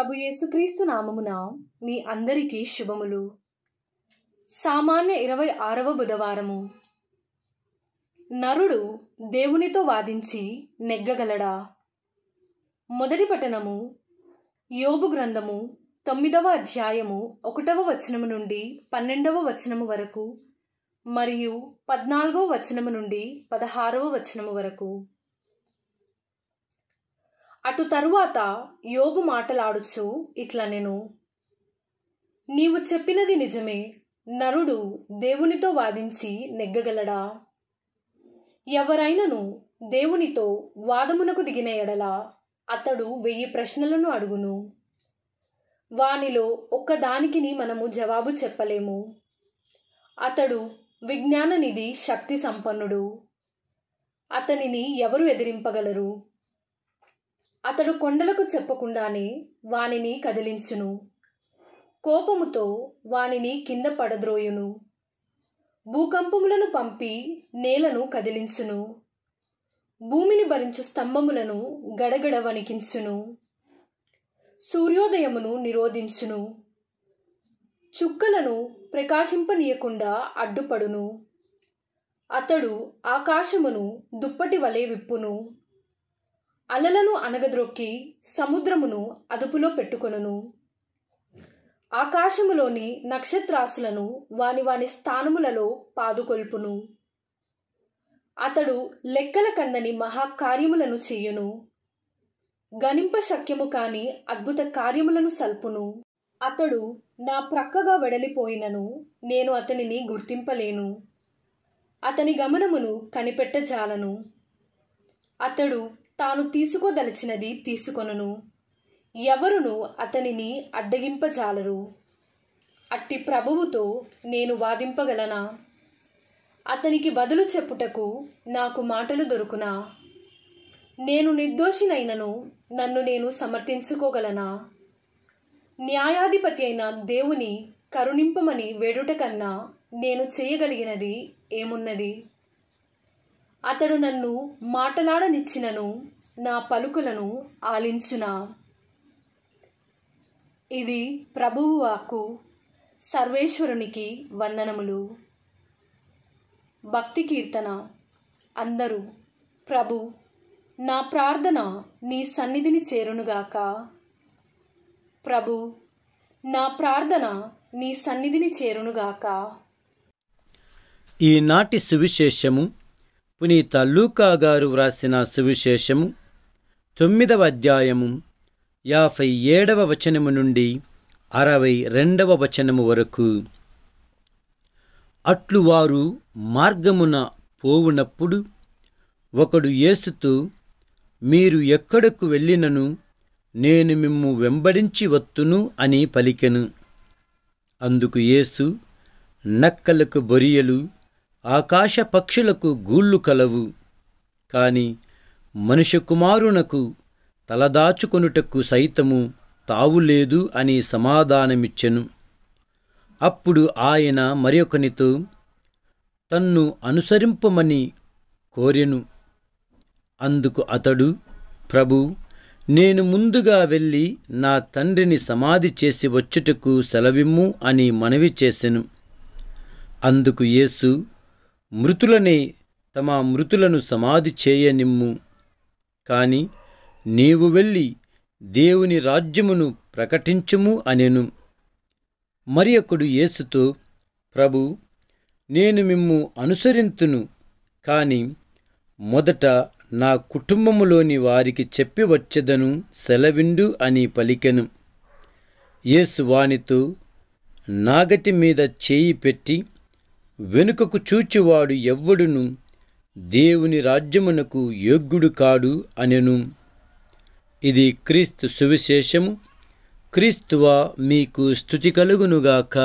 ప్రభు యేసుక్రీస్తు నామమున మీ అందరికీ శుభములు సామాన్య ఇరవై ఆరవ బుధవారము నరుడు దేవునితో వాదించి నెగ్గగలడా మొదటి పట్టణము యోబు గ్రంథము తొమ్మిదవ అధ్యాయము ఒకటవ వచనము నుండి పన్నెండవ వచనము వరకు మరియు పద్నాలుగవ వచనము నుండి పదహారవ వచనము వరకు అటు తరువాత యోగు మాటలాడుచు ఇట్లా నేను నీవు చెప్పినది నిజమే నరుడు దేవునితో వాదించి నెగ్గగలడా ఎవరైనను దేవునితో వాదమునకు దిగిన ఎడల అతడు వెయ్యి ప్రశ్నలను అడుగును వానిలో ఒక్కదానికిని మనము జవాబు చెప్పలేము అతడు విజ్ఞాననిధి శక్తి సంపన్నుడు అతనిని ఎవరు ఎదిరింపగలరు అతడు కొండలకు చెప్పకుండానే వానిని కదిలించును కోపముతో వానిని కింద పడద్రోయును భూకంపములను పంపి నేలను కదిలించును భూమిని భరించు స్తంభములను గడగడ వణికించును సూర్యోదయమును నిరోధించును చుక్కలను ప్రకాశింపనీయకుండా అడ్డుపడును అతడు ఆకాశమును దుప్పటి వలె విప్పును అలలను అనగద్రొక్కి సముద్రమును అదుపులో పెట్టుకొనను ఆకాశములోని నక్షత్రాసులను వాని వాని స్థానములలో పాదుకొల్పును అతడు లెక్కల కందని మహాకార్యములను చేయును గణింప శక్యము కాని అద్భుత కార్యములను సల్పును అతడు నా ప్రక్కగా వెడలిపోయినను నేను అతనిని గుర్తింపలేను అతని గమనమును కనిపెట్టజాలను అతడు తాను తీసుకోదలిచినది తీసుకొనును ఎవరును అతనిని అడ్డగింపజాలరు అట్టి ప్రభువుతో నేను వాదింపగలనా అతనికి బదులు చెప్పుటకు నాకు మాటలు దొరుకునా నేను నిర్దోషినైనను నన్ను నేను సమర్థించుకోగలనా న్యాయాధిపతి అయిన దేవుని కరుణింపమని వేడుటకన్నా నేను చేయగలిగినది ఏమున్నది అతడు నన్ను మాటలాడనిచ్చినను నా పలుకులను ఆలించునా ఇది ప్రభువు వాక్కు సర్వేశ్వరునికి వందనములు భక్తి కీర్తన అందరూ ప్రభు నా ప్రార్థన నీ సన్నిధిని చేరునుగాక ప్రభు నా ప్రార్థన నీ సన్నిధిని చేరునుగాక ఈనాటి సువిశేషము పునీత లూకా గారు వ్రాసిన సువిశేషము తొమ్మిదవ అధ్యాయము యాభై ఏడవ వచనము నుండి అరవై రెండవ వచనము వరకు అట్లు వారు మార్గమున పోవునప్పుడు ఒకడు ఏసుతూ మీరు ఎక్కడకు వెళ్ళినను నేను మిమ్ము వెంబడించి వత్తును అని పలికెను అందుకు యేసు నక్కలకు బొరియలు ఆకాశ పక్షులకు గూళ్ళు కలవు కాని మనుష్య కుమారునకు తలదాచుకొనుటకు సైతము తావులేదు అని సమాధానమిచ్చెను అప్పుడు ఆయన మరొకనితో తన్ను అనుసరింపమని కోరెను అందుకు అతడు ప్రభు నేను ముందుగా వెళ్ళి నా తండ్రిని సమాధి చేసి వచ్చుటకు సెలవిమ్ము అని మనవి చేసెను అందుకు యేసు మృతులనే తమ మృతులను సమాధి చేయనిమ్ము కాని నీవు వెళ్ళి దేవుని రాజ్యమును ప్రకటించుము అనెను మరి ఒకడు యేసుతో ప్రభు నేను మిమ్ము అనుసరింతును కాని మొదట నా కుటుంబములోని వారికి చెప్పి వచ్చేదను సెలవిండు అని పలికెను యేసు వానితో నాగటి మీద చేయి పెట్టి వెనుకకు చూచివాడు ఎవ్వడును దేవుని రాజ్యమునకు యోగ్యుడు కాడు అనెను ఇది క్రీస్తు సువిశేషము క్రీస్తువా మీకు స్థుతి కలుగునుగాక